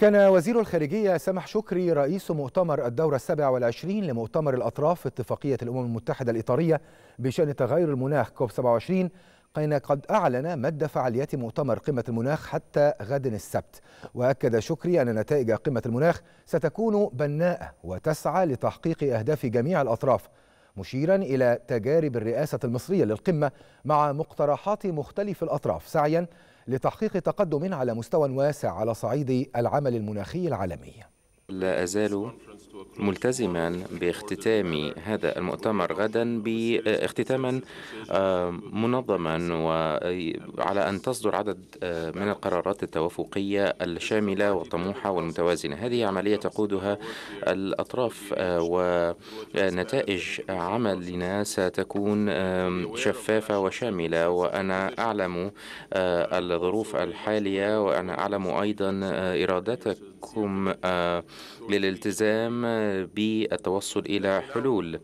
كان وزير الخارجية سمح شكري رئيس مؤتمر الدورة السابعة والعشرين لمؤتمر الأطراف اتفاقية الأمم المتحدة الإطارية بشأن تغير المناخ كوب 27 قين قد أعلن مد فعاليات مؤتمر قمة المناخ حتى غد السبت وأكد شكري أن نتائج قمة المناخ ستكون بناءة وتسعى لتحقيق أهداف جميع الأطراف مشيرا إلى تجارب الرئاسة المصرية للقمة مع مقترحات مختلف الأطراف سعيا لتحقيق تقدم على مستوى واسع على صعيد العمل المناخي العالمي لا أزال ملتزما باختتام هذا المؤتمر غدا باختتاما آه، منظما وعلى أن تصدر عدد آه، من القرارات التوافقية الشاملة والطموحة والمتوازنة هذه عملية تقودها الأطراف آه، ونتائج عملنا ستكون شفافة وشاملة وأنا أعلم الظروف الحالية وأنا أعلم أيضا إرادتك عليكم للالتزام آه، بالتوصل إلى حلول